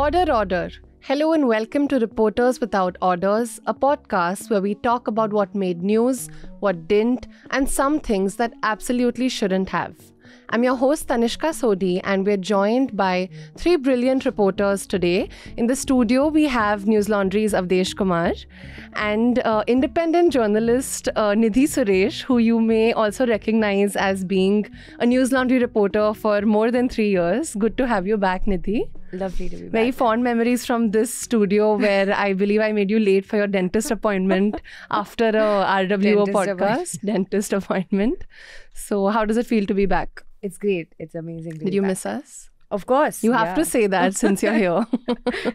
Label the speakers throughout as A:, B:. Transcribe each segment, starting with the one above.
A: Order, order. Hello and welcome to Reporters Without Orders, a podcast where we talk about what made news, what didn't, and some things that absolutely shouldn't have. I'm your host Tanishka Sodi, and we're joined by three brilliant reporters today. In the studio, we have News Laundry's Avdesh Kumar and uh, independent journalist uh, Nidhi Suresh, who you may also recognize as being a News Laundry reporter for more than three years. Good to have you back, Nidhi. Lovely to be back. Very fond memories from this studio where I believe I made you late for your dentist appointment after a RWO dentist podcast, appointment. dentist appointment. So, how does it feel to be back? It's great. It's amazing. Did you back.
B: miss us? Of course. You have yeah. to say that since you're here.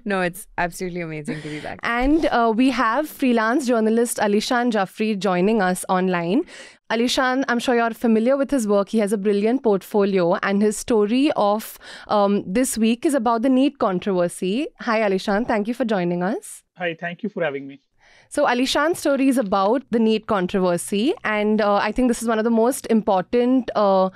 B: no, it's absolutely amazing to be back.
A: And uh, we have freelance journalist Alishan Jaffrey joining us online. Alishan, I'm sure you're familiar with his work. He has a brilliant portfolio, and his story of um, this week is about the NEET controversy. Hi, Alishan. Thank you for joining
C: us. Hi, thank you for having me.
A: So, Alishan's story is about the NEET controversy, and uh, I think this is one of the most important uh,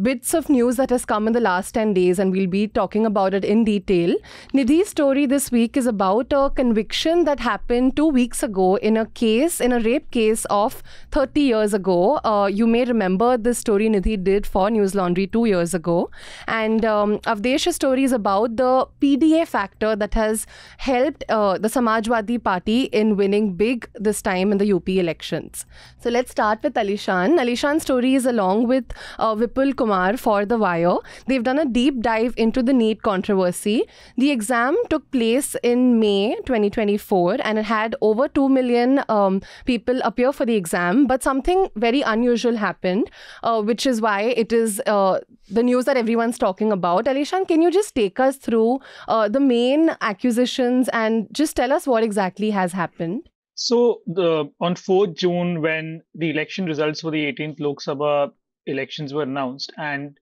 A: bits of news that has come in the last 10 days, and we'll be talking about it in detail. Nidhi's story this week is about a conviction that happened two weeks ago in a case, in a rape case of 30 years ago. Uh, you may remember this story Nidhi did for News Laundry two years ago. And um, Avdesh's story is about the PDA factor that has helped uh, the Samajwadi Party in winning big this time in the UP elections. So let's start with Alishan. Alishan's story is along with uh, Vipul Kumar for The Wire. They've done a deep dive into the NEET controversy. The exam took place in May 2024 and it had over 2 million um, people appear for the exam. But something very unusual happened, uh, which is why it is uh, the news that everyone's talking about. Alishan, can you just take us through uh, the main accusations and just tell us what exactly has happened?
C: So the, on 4th June, when the election results for the 18th Lok Sabha elections were announced, and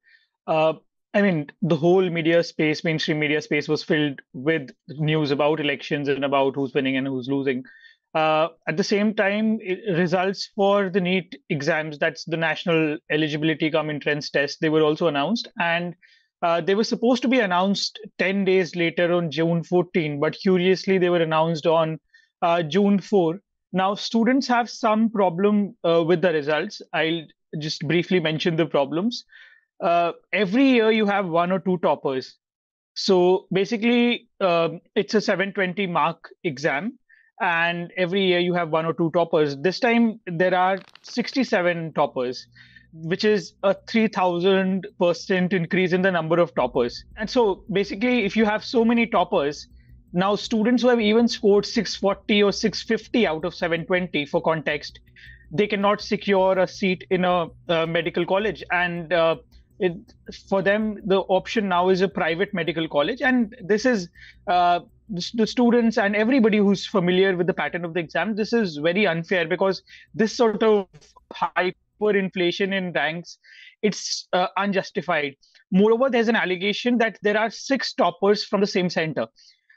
C: uh, I mean, the whole media space, mainstream media space, was filled with news about elections and about who's winning and who's losing. Uh, at the same time, results for the NEET exams, that's the National Eligibility Cum Entrance Test, they were also announced. And uh, they were supposed to be announced 10 days later on June 14, but curiously, they were announced on uh, June 4. Now, students have some problem uh, with the results. I'll just briefly mention the problems. Uh, every year you have one or two toppers. So basically, um, it's a 720 mark exam, and every year you have one or two toppers. This time there are 67 toppers, which is a 3000% increase in the number of toppers. And so basically, if you have so many toppers, now students who have even scored 640 or 650 out of 720 for context they cannot secure a seat in a, a medical college and uh, it, for them the option now is a private medical college and this is uh, the students and everybody who's familiar with the pattern of the exam this is very unfair because this sort of hyperinflation in ranks it's uh, unjustified moreover there's an allegation that there are six toppers from the same center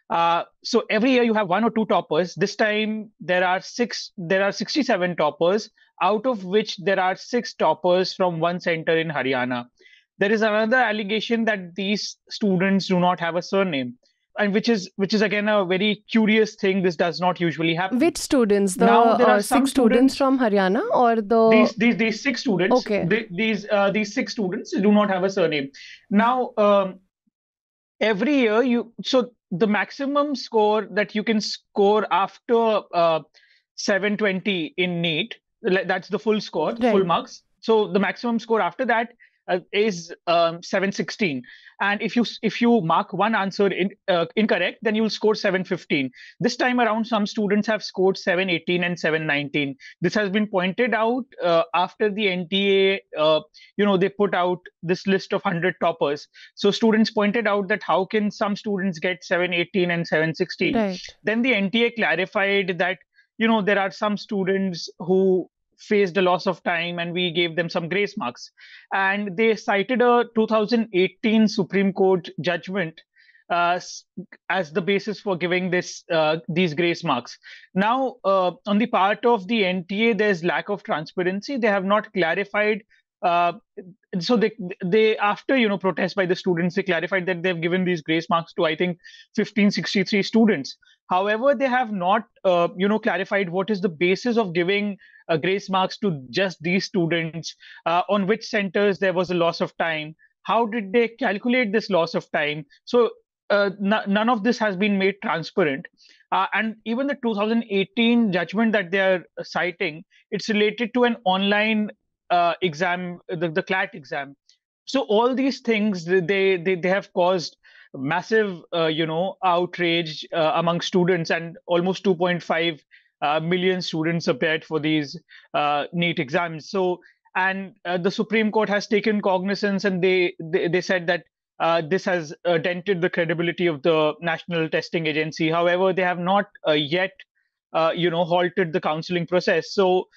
C: uh, so every year you have one or two toppers. This time there are six. There are 67 toppers, out of which there are six toppers from one center in Haryana. There is another allegation that these students do not have a surname, and which is which is again a very curious thing. This does not usually happen. Which students? The now, there are uh, some six students,
A: from Haryana, or the these
C: these, these six students. Okay. these uh, these six students do not have a surname. Now. Um, every year you so the maximum score that you can score after uh, 720 in NEET, that's the full score, right. full marks. So the maximum score after that uh, is um, 716 and if you if you mark one answer in, uh, incorrect then you'll score 715 this time around some students have scored 718 and 719 this has been pointed out uh, after the nta uh, you know they put out this list of 100 toppers so students pointed out that how can some students get 718 and 716 right. then the nta clarified that you know there are some students who faced a loss of time and we gave them some grace marks. And they cited a 2018 Supreme Court judgment uh, as the basis for giving this uh, these grace marks. Now, uh, on the part of the NTA, there's lack of transparency. They have not clarified. Uh, so they they after you know protests by the students, they clarified that they've given these grace marks to I think 1563 students. However, they have not uh, you know clarified what is the basis of giving uh, grace marks to just these students? Uh, on which centers there was a loss of time? How did they calculate this loss of time? So uh, n- none of this has been made transparent. Uh, and even the 2018 judgment that they are citing, it's related to an online uh, exam, the, the CLAT exam. So all these things they they, they have caused massive, uh, you know, outrage uh, among students, and almost 2.5 uh, million students appeared for these uh, NEET exams. So, and uh, the Supreme Court has taken cognizance, and they they, they said that uh, this has uh, dented the credibility of the National Testing Agency. However, they have not uh, yet, you know, halted the counseling process. So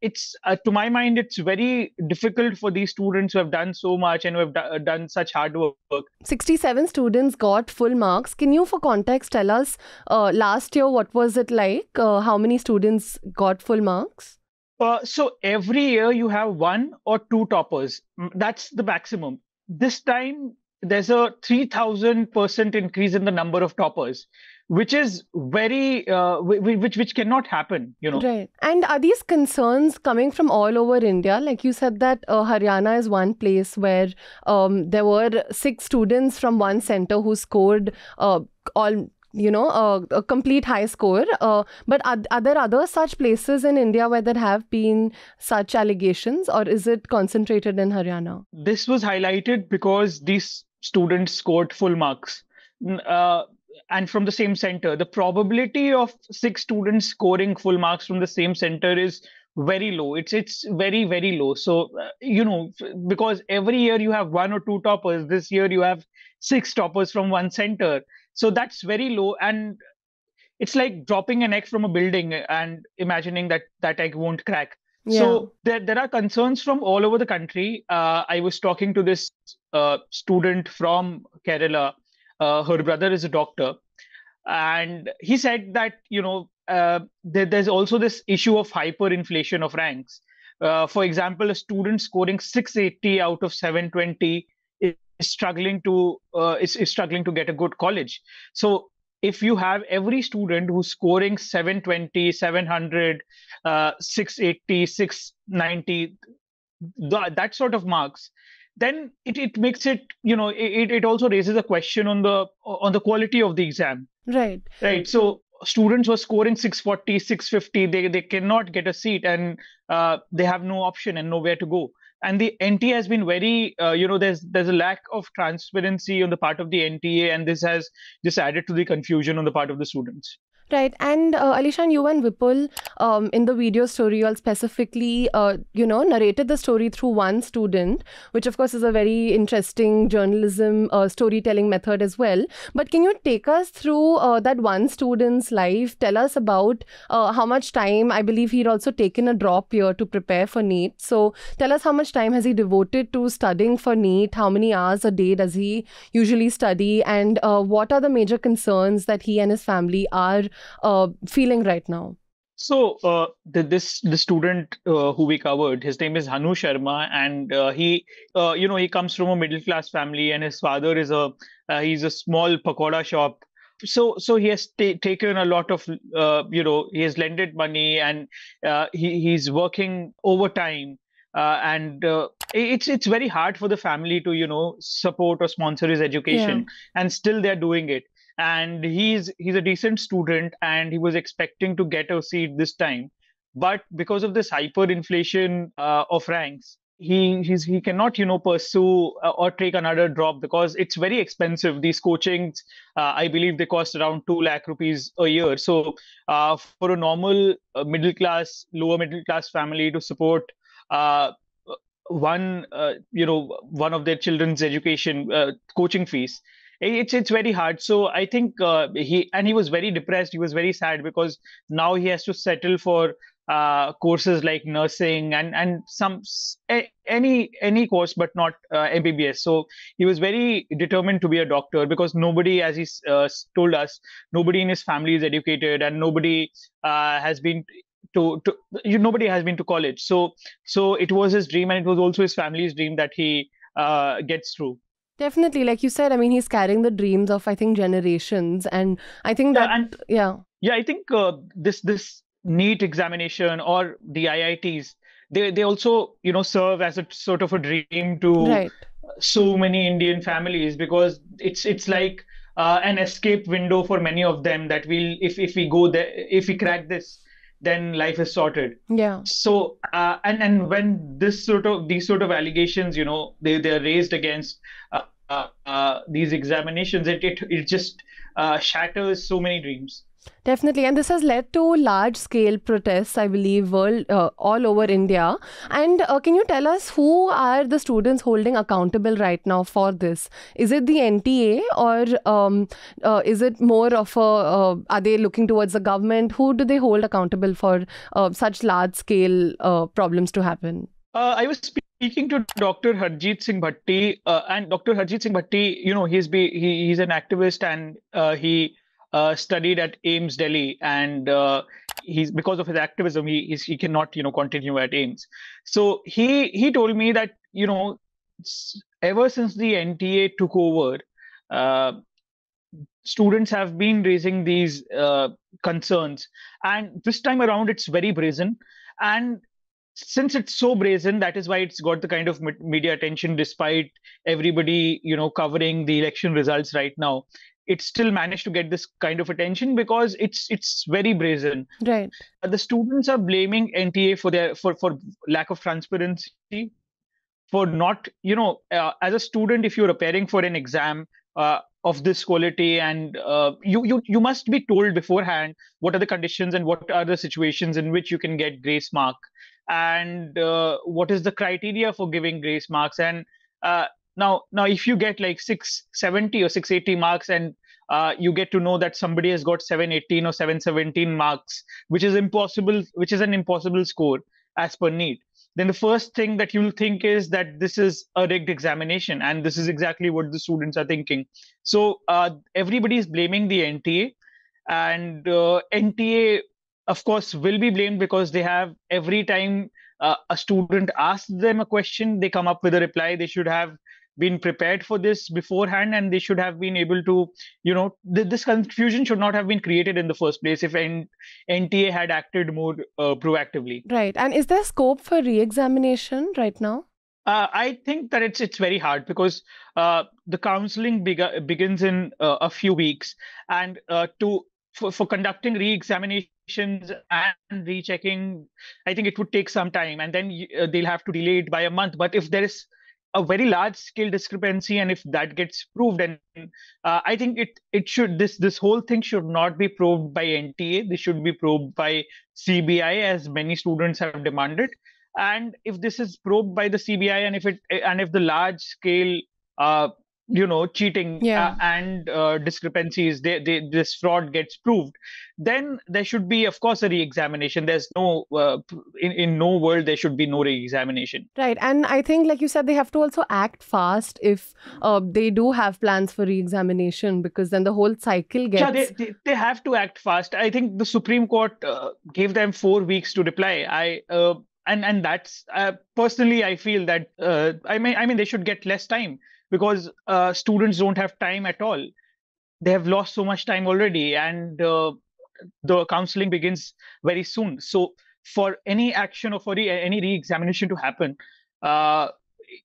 C: it's uh, to my mind it's very difficult for these students who have done so much and who have uh, done such hard work
A: 67 students got full marks can you for context tell us uh, last year what was it like uh, how many students got full marks
C: uh, so every year you have one or two toppers that's the maximum this time there's a 3000% increase in the number of toppers which is very uh, which which cannot happen you know right
A: and are these concerns coming from all over india like you said that uh, haryana is one place where um, there were six students from one center who scored uh, all you know uh, a, complete high score uh, but are, are there other such places in india where there have been such allegations or is it concentrated in haryana
C: this was highlighted because these students scored full marks uh, and from the same center. The probability of six students scoring full marks from the same center is very low. It's it's very very low. So uh, you know because every year you have one or two toppers. This year you have six toppers from one center. So that's very low, and it's like dropping an egg from a building and imagining that that egg won't crack. Yeah. So there there are concerns from all over the country. Uh, I was talking to this uh, student from Kerala uh, her brother is a doctor and he said that you know uh, there, there's also this issue of hyperinflation of ranks uh, for example a student scoring 680 out of 720 is struggling to uh, is, is struggling to get a good college so if you have every student who's scoring 720 700 uh, 680 690 th- that sort of marks then it, it makes it you know it, it also raises a question on the on the quality of the exam right right so students were scoring 640 650 they they cannot get a seat and uh, they have no option and nowhere to go and the nta has been very uh, you know there's there's a lack of transparency on the part of the nta and this has just added to the confusion on the part of the students
A: Right. And uh, Alishan, you and Vipul um, in the video story all specifically, uh, you know, narrated the story through one student, which of course is a very interesting journalism uh, storytelling method as well. But can you take us through uh, that one student's life? Tell us about uh, how much time, I believe he'd also taken a drop year to prepare for NEET. So tell us how much time has he devoted to studying for NEET? How many hours a day does he usually study? And uh, what are the major concerns that he and his family are uh, feeling right now?
C: So uh, the, this the student uh, who we covered, his name is Hanu Sharma, and uh, he, uh, you know, he comes from a middle class family, and his father is a uh, he's a small pakoda shop. So so he has t- taken a lot of, uh, you know, he has lended money, and he he's working overtime. and it's it's very hard for the family to you know support or sponsor his education, yeah. and still they're doing it and he's he's a decent student and he was expecting to get a seat this time but because of this hyperinflation uh, of ranks he he's, he cannot you know pursue uh, or take another drop because it's very expensive these coachings uh, i believe they cost around 2 lakh rupees a year so uh, for a normal uh, middle class lower middle class family to support uh, one uh, you know one of their children's education coaching fees Eh, it's it's very hard so i think uh, he and he was very depressed he was very sad because now he has to settle for uh, courses like nursing and and some a, any any course but not uh, MBBS. So he was very determined to be a doctor because nobody, as he uh, told us, nobody in his family is educated and nobody uh, has been to, to you, nobody has been to college. So so it was his dream and it was also his family's dream that he uh, gets through. Definitely, like
A: you said, I mean, he's carrying the dreams of I think generations, and I think that yeah, and, yeah,
C: yeah I think uh, this this neat examination or the IITs, they they also you know serve as a sort of a dream to right. so many Indian families because it's it's like uh, an escape window for many of them that we'll if if we go there if we crack this then life is sorted yeah so uh, and and when this sort of these sort of allegations you know they they're raised against uh, uh, these examinations it it, it just uh, shatters so many dreams Definitely,
A: and this has led to large-scale protests, I believe, world uh, all over India. And uh, can you tell us who are the students holding accountable right now for this? Is it the NTA, or um, uh, is it more of a? Uh, are they looking towards the government? Who do they hold accountable for uh, such large-scale uh, problems to happen?
C: I was speaking to Dr. Harjit Singh Bhatti, and Dr. Harjit Singh Bhatti, you know, he's be he, he's an activist, and he studied at Ames Delhi, and uh, he's because of his activism, he he cannot you know continue at Ames. So he he told me that you know ever since the NTA took over, uh, students have been raising these uh, concerns, and this time around it's very brazen and since it's so brazen that is why it's got the kind of media attention despite everybody you know covering the election results right now it still managed to get this kind of attention because it's it's very brazen right the students are blaming nta for their for for lack of transparency for not you know uh, as a student if you're preparing for an exam uh, of this quality and uh, you, you you must be told beforehand what are the conditions and what are the situations in which you can get grace mark and uh, what is the criteria for giving grace marks and uh, now now if you get like 670 or 680 marks and uh, you get to know that somebody has got 718 or 717 marks which is impossible which is an impossible score as per need then the first thing that you'll think is that this is a rigged examination and this is exactly what the students are thinking so uh, everybody is blaming the nta and uh, nta of course will be blamed because they have every time uh, a student asks them a question they come up with a reply they should have been prepared for this beforehand and they should have been able to you know th- this confusion should not have been created in the first place if N- nta had acted more uh, proactively
A: right and is there scope for re-examination right now
C: uh, I think that it's it's very hard because uh, the counseling beg- begins in uh, a few weeks, and uh, to for, for conducting re examinations and rechecking i think it would take some time and then uh, they'll have to delay it by a month but if there is a very large scale discrepancy and if that gets proved and uh, i think it it should this this whole thing should not be proved by nta this should be proved by cbi as many students have demanded and if this is probed by the cbi and if it and if the large scale uh, you know cheating uh, yeah. uh, and uh, discrepancies they, they, this fraud gets proved then there should be of course a re-examination there's no uh, in, in no world there should be no re-examination
A: right and i think like you said they have to also act fast if uh, they do have plans for re-examination because then the whole cycle gets yeah, they,
C: they, they have to act fast i think the supreme court uh, gave them four weeks to reply i and and that's personally i feel that i mean i mean they should get less time because uh, students don't have time at all they have lost so much time already and uh, the counseling begins very soon so for any action or for re- any re-examination to happen uh,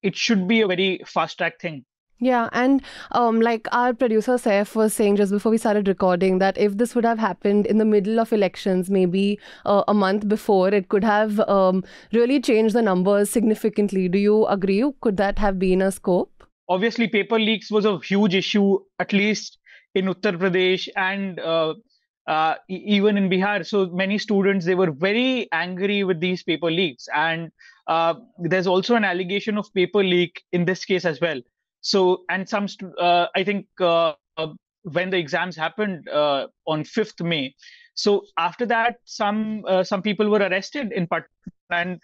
C: it should be a very fast track thing
A: yeah, and um, like our producer Saif was saying just before we started recording, that if this would have happened in the middle of elections, maybe uh, a month before, it could have um, really changed the numbers significantly. Do you agree? Could that have been a scope?
C: obviously paper leaks was a huge issue at least in uttar pradesh and uh, uh, even in bihar so many students they were very angry with these paper leaks and uh, there's also an allegation of paper leak in this case as well so and some uh, i think uh, uh, when the exams happened on 5th may so after that some some people were arrested in part. and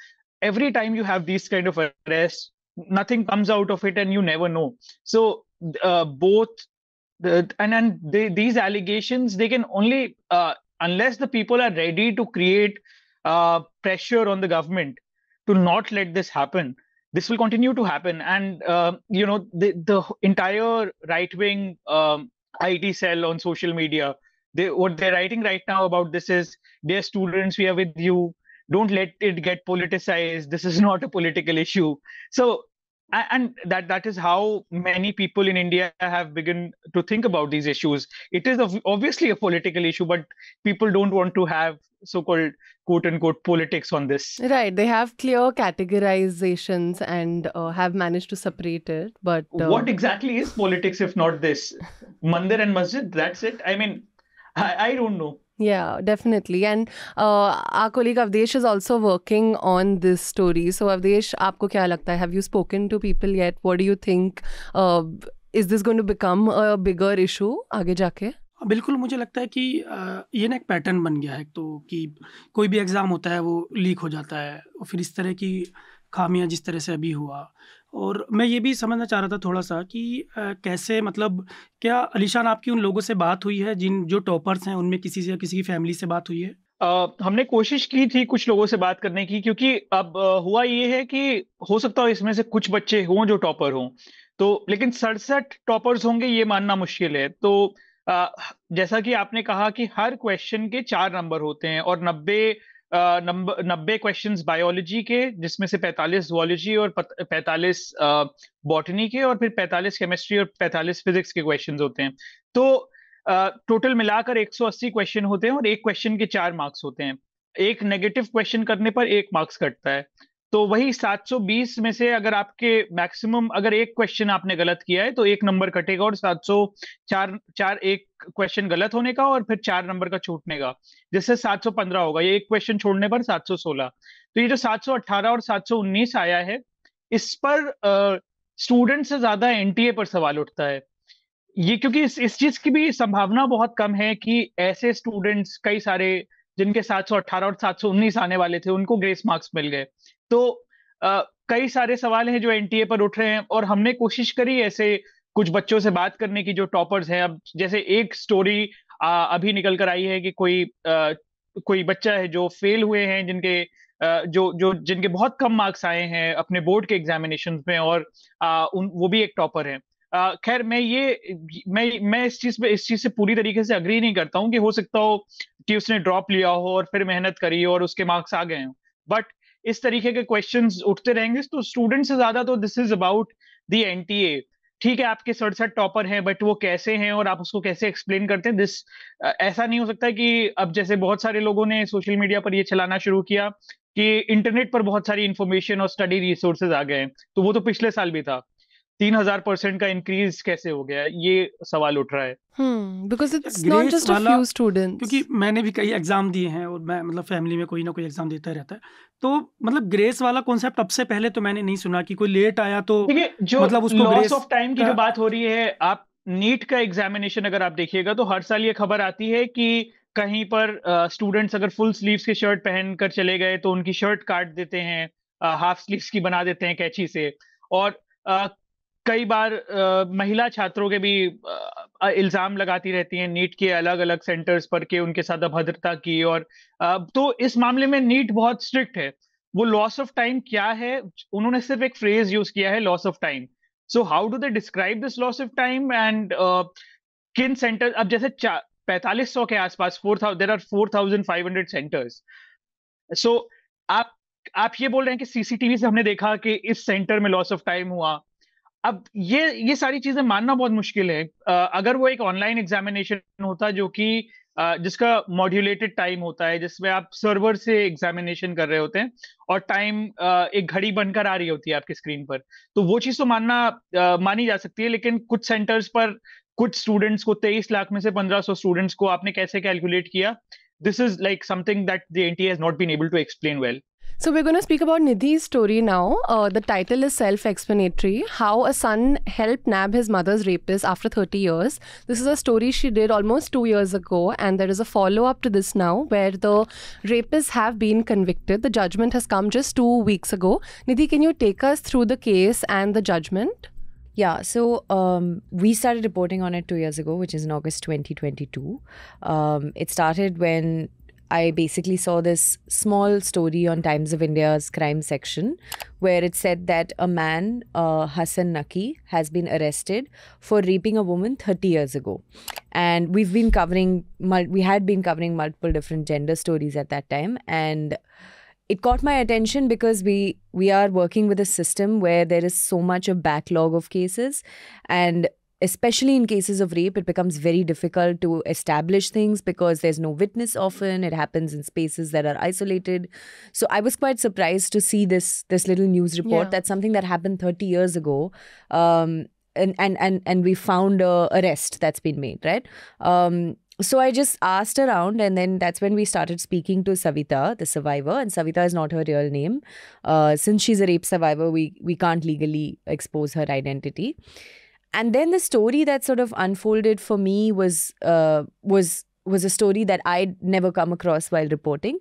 C: every time you have these kind of arrests nothing comes out of it and you never know so uh, both the, and and they, these allegations they can only uh, unless the people are ready to create uh, pressure on the government to not let this happen this will continue to happen and um, you know the, the entire right wing um, it cell on social media they what they're writing right now about this is dear students we are with you don't let it get politicized this is not a political issue so and that that is how many people in india have begun to think about these issues it is obviously a political issue but people don't want to have so called quote unquote politics on this
A: right they have clear categorizations and uh, have managed to separate it but uh... what exactly
C: is politics if not this mandir and masjid that's it i mean i, I don't know
A: Yeah, definitely. And uh, our colleague Avdesh is also working on this story. So Avdesh, आपको क्या लगता है? Have you spoken to people yet? What do you think? Uh, is this going to become a bigger issue आगे जाके?
D: बिल्कुल मुझे लगता है कि ये ना एक पैटर्न बन गया है तो कि कोई भी एग्ज़ाम होता है वो लीक हो जाता है और फिर इस तरह की खामियां जिस तरह से अभी हुआ और मैं ये भी समझना चाह रहा था थोड़ा सा कि आ, कैसे मतलब क्या अलीशान आपकी उन लोगों से बात हुई है जिन जो टॉपर्स हैं उनमें किसी से किसी की फैमिली से
C: बात हुई है आ, हमने कोशिश की थी कुछ लोगों से बात करने की क्योंकि अब आ, हुआ ये है कि हो सकता है इसमें से कुछ बच्चे हों जो टॉपर हों तो लेकिन सड़सठ टॉपर्स होंगे ये मानना मुश्किल है तो आ, जैसा कि आपने कहा कि हर क्वेश्चन के चार नंबर होते हैं और नब्बे नंबर नब्बे क्वेश्चन बायोलॉजी के जिसमें से पैंतालीस जोलॉजी और पैंतालीस बॉटनी के और फिर पैंतालीस केमिस्ट्री और पैंतालीस फिजिक्स के क्वेश्चन होते हैं तो टोटल मिलाकर 180 क्वेश्चन होते हैं और एक क्वेश्चन के चार मार्क्स होते हैं एक नेगेटिव क्वेश्चन करने पर एक मार्क्स कटता है तो वही 720 में से अगर आपके मैक्सिमम अगर एक क्वेश्चन आपने गलत किया है तो एक नंबर कटेगा और सौ चार एक क्वेश्चन गलत होने का और फिर चार नंबर का छूटने का जिससे 715 होगा ये एक क्वेश्चन छोड़ने पर 716 तो ये जो 718 और 719 आया है इस पर स्टूडेंट से ज्यादा एनटीए पर सवाल उठता है ये क्योंकि इस इस चीज की भी संभावना बहुत कम है कि ऐसे स्टूडेंट्स कई सारे जिनके 718 और 719 आने वाले थे उनको ग्रेस मार्क्स मिल गए तो आ, कई सारे सवाल हैं जो एनटीए पर उठ रहे हैं और हमने कोशिश करी ऐसे कुछ बच्चों से बात करने की जो टॉपर्स हैं अब जैसे एक स्टोरी आ, अभी निकल कर आई है कि कोई आ, कोई बच्चा है जो फेल हुए हैं जिनके जो जो जिनके बहुत कम मार्क्स आए हैं अपने बोर्ड के एग्जामिनेशन में और आ, उन वो भी एक टॉपर है खैर मैं ये मैं मैं इस चीज पे इस चीज से पूरी तरीके से अग्री नहीं करता हूँ कि हो सकता हो कि उसने ड्रॉप लिया हो और फिर मेहनत करी और उसके मार्क्स आ गए हों बट इस तरीके के क्वेश्चन उठते रहेंगे तो स्टूडेंट से ज्यादा तो दिस इज अबाउट दी एन ठीक है आपके सड़सठ टॉपर हैं बट वो कैसे हैं और आप उसको कैसे एक्सप्लेन करते हैं दिस ऐसा नहीं हो सकता कि अब जैसे बहुत सारे लोगों ने सोशल मीडिया पर ये चलाना शुरू किया कि इंटरनेट पर बहुत सारी इन्फॉर्मेशन और स्टडी रिसोर्सेज आ गए हैं तो वो तो पिछले साल भी था तीन हजार परसेंट का इंक्रीज कैसे हो गया ये सवाल उठ रहा है
D: because it's not just a few students क्योंकि मैंने भी कई एग्जाम दिए हैं और मैं मतलब फैमिली में कोई ना कोई एग्जाम देता रहता है तो मतलब ग्रेस वाला कॉन्सेप्ट अब से
C: पहले तो मैंने नहीं सुना कि कोई लेट
D: आया तो जो मतलब उसको लॉस ऑफ टाइम की जो
C: बात हो रही है आप नीट का एग्जामिनेशन अगर आप देखिएगा तो हर साल ये खबर आती है कि कहीं पर स्टूडेंट्स अगर फुल स्लीव्स के शर्ट पहन कर चले गए तो उनकी शर्ट काट देते हैं हाफ स्लीव्स की बना देते हैं कैची से और Uh, कई बार आ, महिला छात्रों के भी आ, इल्जाम लगाती रहती हैं नीट के अलग अलग सेंटर्स पर के उनके साथ अभद्रता की और आ, तो इस मामले में नीट बहुत स्ट्रिक्ट है वो लॉस ऑफ टाइम क्या है उन्होंने सिर्फ एक फ्रेज यूज किया है loss of time so how do they describe this loss of time and किन सेंटर अब जैसे पैंतालीस सौ के आसपास four there are four thousand five hundred centres so आप आप ये बोल रहे हैं कि सीसीटीवी से हमने देखा कि इस सेंटर में लॉस ऑफ टाइम हुआ अब ये ये सारी चीजें मानना बहुत मुश्किल है अगर वो एक ऑनलाइन एग्जामिनेशन होता जो कि जिसका मॉड्यूलेटेड टाइम होता है जिसमें आप सर्वर से एग्जामिनेशन कर रहे होते हैं और टाइम एक घड़ी बनकर आ रही होती है आपकी स्क्रीन पर तो वो चीज तो मानना मानी जा सकती है लेकिन कुछ सेंटर्स पर कुछ स्टूडेंट्स को तेईस लाख में से पंद्रह सौ स्टूडेंट्स को आपने कैसे कैलकुलेट किया this is like something that the NTA has not been able to explain well.
A: So we're going to speak about Nidhi's story now. Uh, the title is self-explanatory: How a son helped nab his mother's rapist after 30 years. This is a story she did almost two years ago, and there is a follow-up to this now, where the rapists have been convicted. The judgment has come just two weeks ago. Nidhi, can you take us through the case and the judgment?
B: Yeah, so um, we started reporting on it two years ago, which is in August 2022. Um, it started when I basically saw this small story on Times of India's crime section where it said that a man, uh, Hassan Naki, has been arrested for raping a woman 30 years ago. And we've been covering, we had been covering multiple different gender stories at that time. And it caught my attention because we we are working with a system where there is so much of backlog of cases and especially in cases of rape it becomes very difficult to establish things because there's no witness often it happens in spaces that are isolated so i was quite surprised to see this this little news report yeah. that's something that happened 30 years ago um, and and and and we found a arrest that's been made right um, so I just asked around, and then that's when we started speaking to Savita, the survivor. And Savita is not her real name. Uh, since she's a rape survivor, we we can't legally expose her identity. And then the story that sort of unfolded for me was uh, was was a story that I'd never come across while reporting.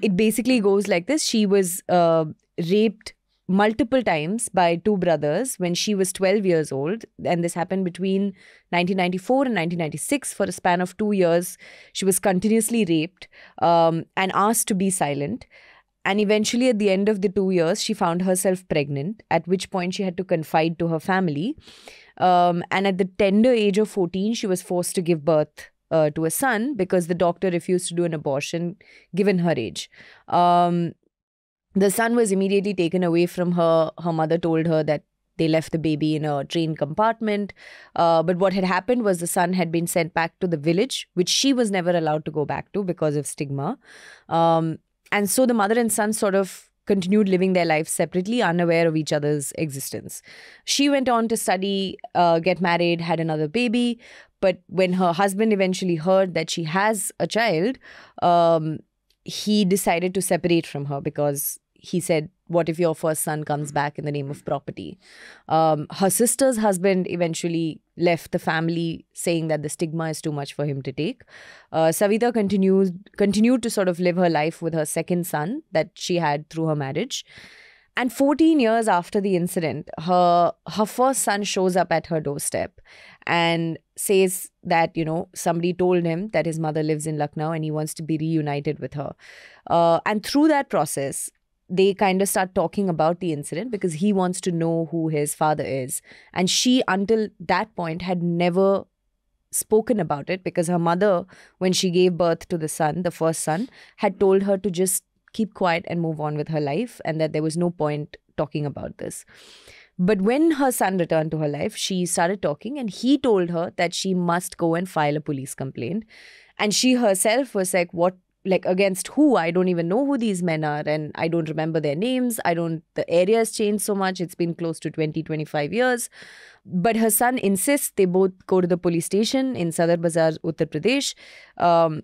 B: It basically goes like this: She was uh, raped multiple times by two brothers when she was 12 years old. And this happened between 1994 and 1996 for a span of two years. She was continuously raped um, and asked to be silent. And eventually, at the end of the two years, she found herself pregnant, at which point she had to confide to her family. Um, and at the tender age of 14, she was forced to give birth uh, to a son because the doctor refused to do an abortion given her age. Um, the son was immediately taken away from her. Her mother told her that they left the baby in a train compartment. Uh, but what had happened was the son had been sent back to the village, which she was never allowed to go back to because of stigma. Um, and so the mother and son sort of continued living their lives separately, unaware of each other's existence. She went on to study, uh, get married, had another baby. But when her husband eventually heard that she has a child, um, he decided to separate from her because he said, What if your first son comes back in the name of property? Um, her sister's husband eventually left the family, saying that the stigma is too much for him to take. Uh, Savita continues, continued to sort of live her life with her second son that she had through her marriage. And 14 years after the incident, her her first son shows up at her doorstep and says that, you know, somebody told him that his mother lives in Lucknow and he wants to be reunited with her. Uh, and through that process, they kind of start talking about the incident because he wants to know who his father is. And she, until that point, had never spoken about it because her mother, when she gave birth to the son, the first son, had told her to just keep quiet and move on with her life and that there was no point talking about this. But when her son returned to her life, she started talking and he told her that she must go and file a police complaint. And she herself was like, What like against who i don't even know who these men are and i don't remember their names i don't the area has changed so much it's been close to 20 25 years but her son insists they both go to the police station in sadar bazar uttar pradesh um,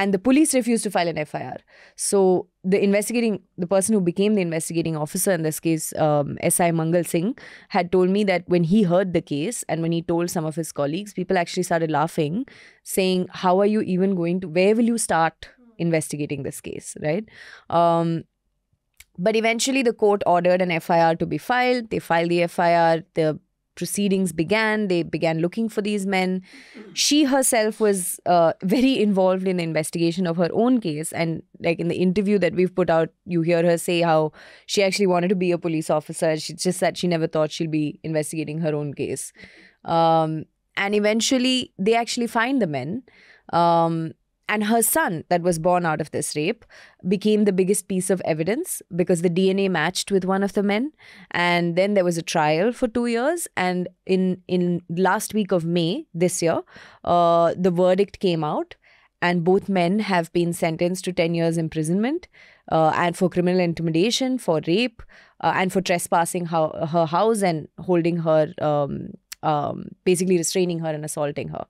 B: and the police refused to file an FIR. So the investigating, the person who became the investigating officer in this case, um, SI Mangal Singh, had told me that when he heard the case and when he told some of his colleagues, people actually started laughing, saying, "How are you even going to? Where will you start investigating this case, right? Um, but eventually, the court ordered an FIR to be filed. They filed the FIR. The proceedings began. They began looking for these men. She herself was uh, very involved in the investigation of her own case. And like in the interview that we've put out, you hear her say how she actually wanted to be a police officer. She just said she never thought she'll be investigating her own case. Um, and eventually, they actually find the men. Um, and her son, that was born out of this rape, became the biggest piece of evidence because the DNA matched with one of the men. And then there was a trial for two years. And in in last week of May this year, uh, the verdict came out, and both men have been sentenced to ten years imprisonment, uh, and for criminal intimidation, for rape, uh, and for trespassing her house and holding her, um, um, basically restraining her and assaulting her.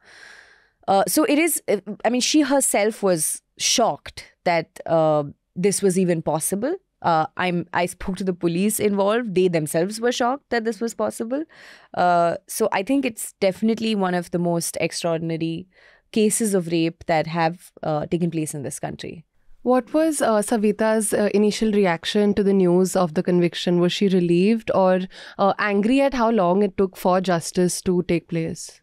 B: Uh, so it is, uh, I mean, she herself was shocked that uh, this was even possible. Uh, I'm, I spoke to the police involved. They themselves were shocked that this was possible. Uh, so I think it's definitely one of the most extraordinary cases of rape that have taken place in this country.
A: What was uh, Savita's uh, initial reaction to the news of the conviction? Was she relieved or uh, angry at how long it took for justice to take place?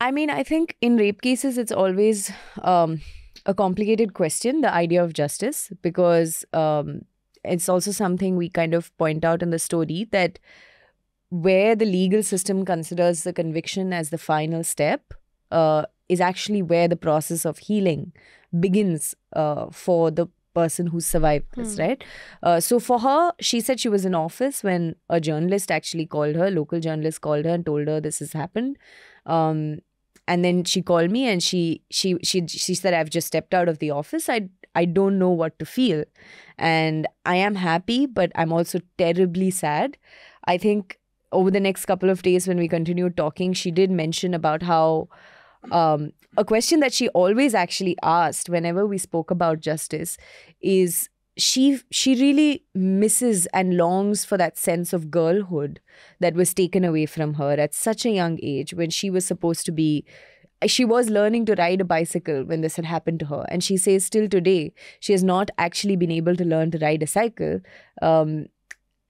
B: I mean, I think in rape cases, it's always um, a complicated question, the idea of justice, because um, it's also something we kind of point out in the story that where the legal system considers the conviction as the final step uh, is actually where the process of healing begins uh, for the person who survived this, hmm. right? Uh, so for her, she said she was in office when a journalist actually called her, local journalist called her and told her this has happened. Um, and then she called me and she she she she said I've just stepped out of the office. I I don't know what to feel, and I am happy, but I'm also terribly sad. I think over the next couple of days when we continued talking, she did mention about how um, a question that she always actually asked whenever we spoke about justice is she she really misses and longs for that sense of girlhood that was taken away from her at such a young age when she was supposed to be she was learning to ride a bicycle when this had happened to her and she says still today she has not actually been able to learn to ride a cycle um,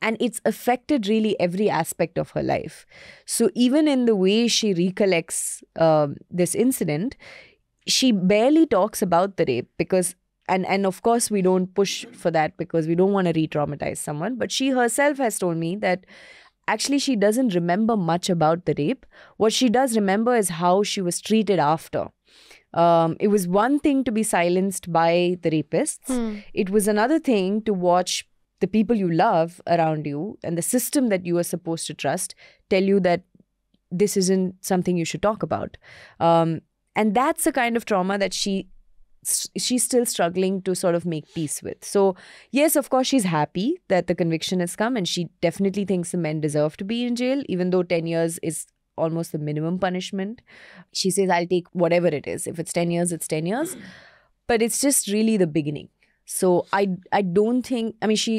B: and it's affected really every aspect of her life. So even in the way she recollects um, this incident, she barely talks about the rape because and and of course we don't push for that because we don't want to re-traumatize someone but she herself has told me that actually she doesn't remember much about the rape what she does remember is how she was treated after um, it was one thing to be silenced by the rapists hmm. it was another thing to watch the people you love around you and the system that you are supposed to trust tell you that this isn't something you should talk about. Um, and that's the kind of trauma that she she's still struggling to sort of make peace with. So yes, of course, she's happy that the conviction has come, and she definitely thinks the men deserve to be in jail, even though ten years is almost the minimum punishment. She says, "I'll take whatever it is. If it's ten years, it's ten years." But it's just really the beginning. So I I don't think I mean she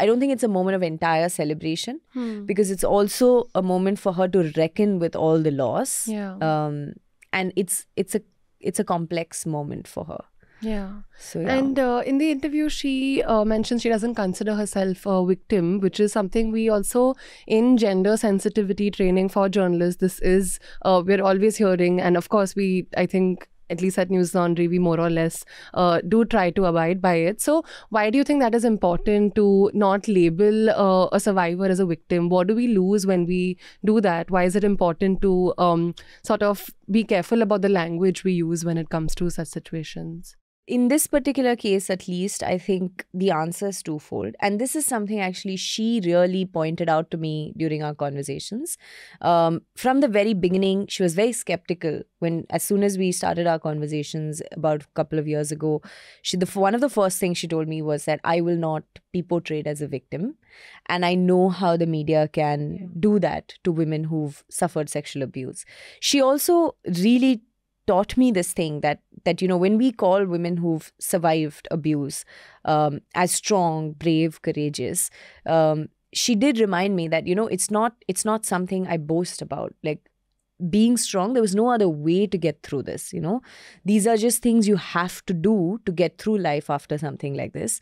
B: I don't think it's a moment of entire celebration hmm. because it's also a moment for her to reckon with all the loss. Yeah. Um, and it's it's a it's a complex moment for her. Yeah. So, yeah. And
A: uh, in the interview, she uh, mentions she doesn't consider herself a victim, which is something we also in gender sensitivity training for journalists. This is uh, we're always hearing, and of course, we I think at least at News Laundry, we more or less uh, do try to abide by it. So, why do you think that is important to not label uh, a survivor as a victim? What do we lose when we do that? Why is it important to um,
B: sort of be careful about the language we use when it comes to such situations? in this particular case, at least, I think the answer is twofold. And this is something actually she really pointed out to me during our conversations. Um, from the very beginning, she was very skeptical when, as soon as we started our conversations about a couple of years ago, she the one of the first things she told me was that I will not be portrayed as a victim, and I know how the media can yeah. do that to women who've suffered sexual abuse. She also really taught me this thing that that you know when we call women who've survived abuse um, as strong, brave, courageous, um, she did remind me that you know it's not it's not something I boast about. Like being strong, there was no other way to get through this. You know, these are just things you have to do to get through life after something like this.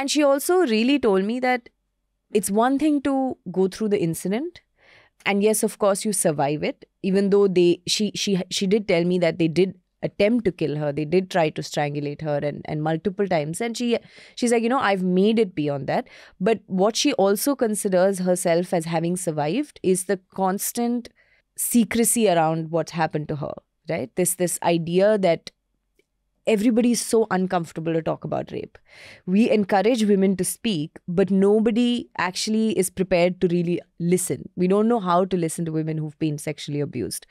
B: And she also really told me that it's one thing to go through the incident and yes of course you survive it even though they she she she did tell me that they did attempt to kill her they did try to strangulate her and, and multiple times and she she's like you know i've made it beyond that but what she also considers herself as having survived is the constant secrecy around what's happened to her right this this idea that Everybody is so uncomfortable to talk about rape. We encourage women to speak, but nobody actually is prepared to really listen. We don't know how to listen to women who've been sexually abused.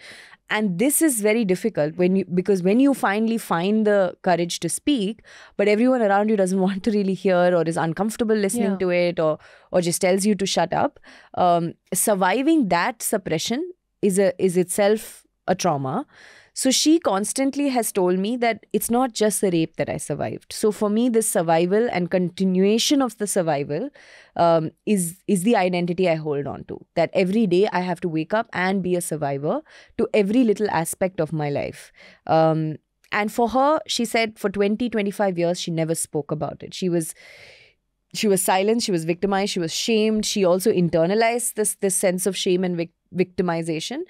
B: And this is very difficult when you because when you finally find the courage to speak, but everyone around you doesn't want to really hear or is uncomfortable listening yeah. to it or or just tells you to shut up. Um, surviving that suppression is a is itself a trauma. So she constantly has told me that it's not just the rape that I survived. So for me, this survival and continuation of the survival um, is is the identity I hold on to. That every day I have to wake up and be a survivor to every little aspect of my life. Um, and for her, she said for 20, 25 years, she never spoke about it. She was she was silenced, she was victimized, she was shamed. She also internalized this this sense of shame and vic victimization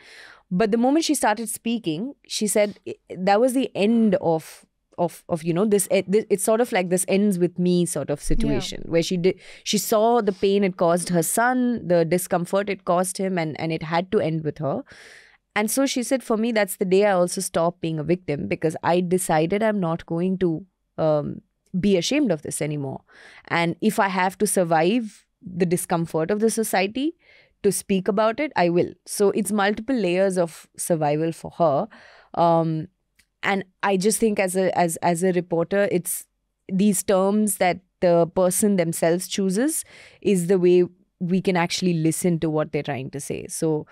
B: but the moment she started speaking, she said that was the end of of of you know this, it's sort of like this ends with me sort of situation yeah. where she did she saw the pain it caused her son, the discomfort it caused him, and and it had to end with her. And so she said, for me, that's the day I also stopped being a victim because I decided I'm not going to um, be ashamed of this anymore. And if I have to survive the discomfort of the society to speak about it, I will. So it's multiple layers of survival for her. Um, and I just think as a as as a reporter, it's these terms that the person themselves chooses is the way we can actually listen to what they're trying to say. So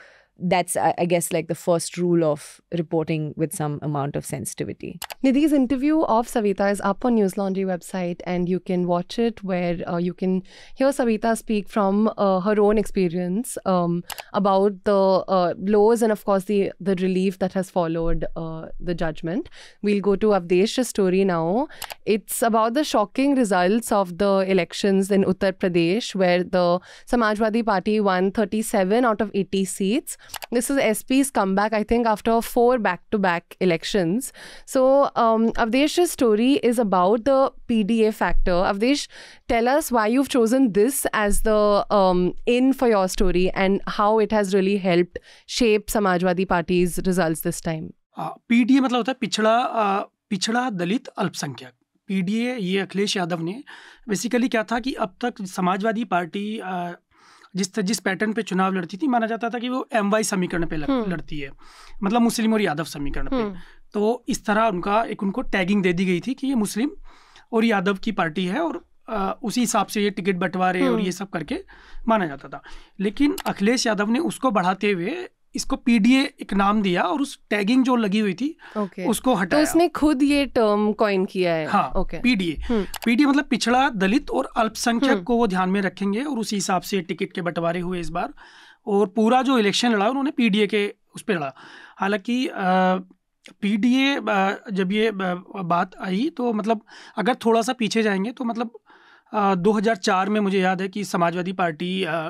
B: that's i guess like the first rule of reporting with some amount of sensitivity
A: nidhi's interview of savita is up on news laundry website and you can watch it where uh, you can hear savita speak from uh, her own experience um, about the uh, lows and of course the the relief that has followed uh, the judgment we'll go to avdesh's story now it's about the shocking results of the elections in uttar pradesh where the samajwadi party won 37 out of 80 seats this is SP's comeback, I think, after four back to back elections. So, um, Avdesh's story is about the PDA factor. Avdesh, tell us why you've chosen this as the um, in for your story and how it has really helped shape Samajwadi Party's results this time.
D: PDA मतलब होता है पिछड़ा पिछड़ा दलित अल्पसंख्यक PDA ये अखिलेश यादव ने basically क्या था कि अब तक समाजवादी पार्टी जिस जिस पैटर्न पे चुनाव लड़ती थी माना जाता था कि वो एम वाई समीकरण पे हम्म। लड़ती है मतलब मुस्लिम और यादव समीकरण पे हम्म। तो इस तरह उनका एक उनको टैगिंग दे दी गई थी कि ये मुस्लिम और यादव की पार्टी है और आ, उसी हिसाब से ये टिकट बंटवा रहे और हम्म। ये सब करके माना जाता था लेकिन अखिलेश यादव ने उसको बढ़ाते हुए इसको पीडीए एक नाम दिया और उस टैगिंग जो लगी हुई थी okay. उसको तो हटाया तो इसने
A: खुद ये टर्म कॉइन किया है हाँ okay.
D: पीडीए पीडीए हम्म। मतलब पिछड़ा दलित और अल्पसंख्यक हम्म। को वो ध्यान में रखेंगे और उसी हिसाब से टिकट के बंटवारे हुए इस बार और पूरा जो इलेक्शन लड़ा उन्होंने पीडीए के उस पर लड़ा हालांकि पीडीए जब ये बात आई तो मतलब अगर थोड़ा सा पीछे जाएंगे तो मतलब आ, 2004 में मुझे याद है कि समाजवादी पार्टी आ,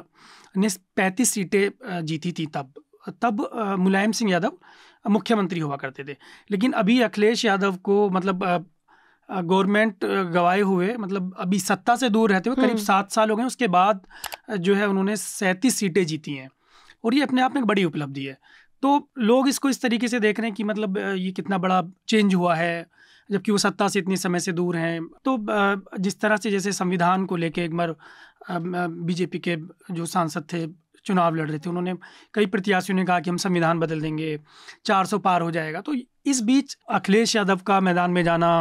D: ने पैंतीस सीटें जीती थी तब तब मुलायम सिंह यादव मुख्यमंत्री हुआ करते थे लेकिन अभी अखिलेश यादव को मतलब गवर्नमेंट गवाए हुए मतलब अभी सत्ता से दूर रहते हुए करीब हम्म। सात साल हो गए उसके बाद जो है उन्होंने सैंतीस सीटें जीती हैं और ये अपने आप में एक बड़ी उपलब्धि है तो लोग इसको इस तरीके से देख रहे हैं कि मतलब ये कितना बड़ा चेंज हुआ है जबकि वो सत्ता से इतने समय से दूर हैं तो जिस तरह से जैसे संविधान को लेके एक बार बीजेपी के जो सांसद थे चुनाव लड़ रहे थे उन्होंने कई प्रत्याशियों ने कहा कि हम संविधान बदल देंगे 400 पार हो जाएगा तो इस बीच अखिलेश यादव का मैदान में जाना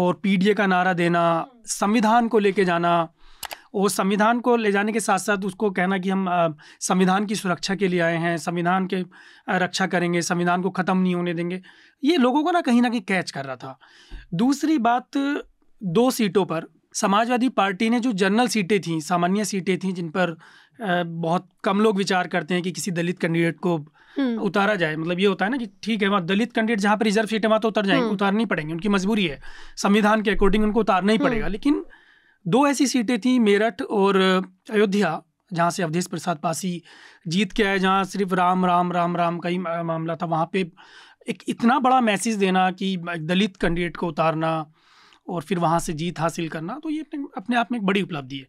D: और पीडीए का नारा देना संविधान को लेके जाना और संविधान को ले जाने के साथ साथ उसको कहना कि हम संविधान की सुरक्षा के लिए आए हैं संविधान के रक्षा करेंगे संविधान को ख़त्म नहीं होने देंगे ये लोगों को ना कहीं ना कहीं कैच कर रहा था दूसरी बात दो सीटों पर समाजवादी पार्टी ने जो जनरल सीटें थीं सामान्य सीटें थीं जिन पर बहुत कम लोग विचार करते हैं कि किसी दलित कैंडिडेट को हम्म। उतारा जाए मतलब ये होता है ना कि ठीक है वहाँ दलित कैंडिडेट जहाँ पर रिजर्व सीट है वहाँ तो उतर जाएंगे हम्म। उतारनी पड़ेंगे उनकी मजबूरी है संविधान के अकॉर्डिंग उनको उतारना ही हम्म। पड़ेगा लेकिन दो ऐसी सीटें थी मेरठ और अयोध्या जहाँ से अवधेश प्रसाद पासी जीत के आए जहाँ सिर्फ राम राम राम राम का ही मामला था वहाँ पे एक इतना बड़ा मैसेज देना कि दलित कैंडिडेट को उतारना और फिर वहाँ से जीत हासिल करना तो ये अपने अपने आप में एक बड़ी उपलब्धि है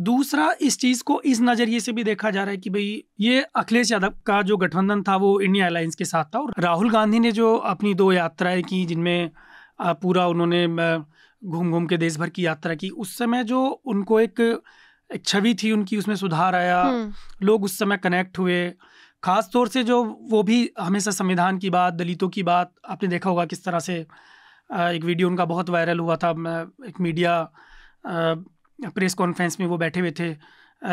D: दूसरा इस चीज़ को इस नज़रिए से भी देखा जा रहा है कि भाई ये अखिलेश यादव का जो गठबंधन था वो इंडिया अलायंस के साथ था और राहुल गांधी ने जो अपनी दो यात्राएं की जिनमें पूरा उन्होंने घूम घूम के देश भर की यात्रा की उस समय जो उनको एक छवि थी उनकी उसमें सुधार आया हम्म। लोग उस समय कनेक्ट हुए खास तौर से जो वो भी हमेशा संविधान की बात दलितों की बात आपने देखा होगा किस तरह से एक वीडियो उनका बहुत वायरल हुआ था एक मीडिया प्रेस कॉन्फ्रेंस में वो बैठे हुए थे